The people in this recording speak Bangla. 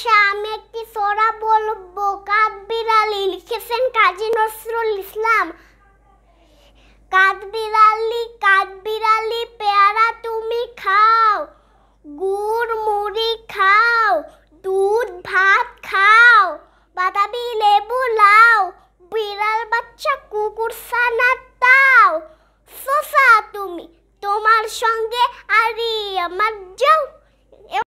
শাহ আমি একটি সোরা বলবো কাদবির লিখেছেন কাজী নজরুল ইসলাম কাঠবিড়ালি আলী কাদবির পেয়ারা তুমি খাও গুড় মুড়ি খাও দুধ ভাত খাও বাদামি লেবু লাও বিড়াল বাচ্চা কুকুর সানা তাও সোসা তুমি তোমার সঙ্গে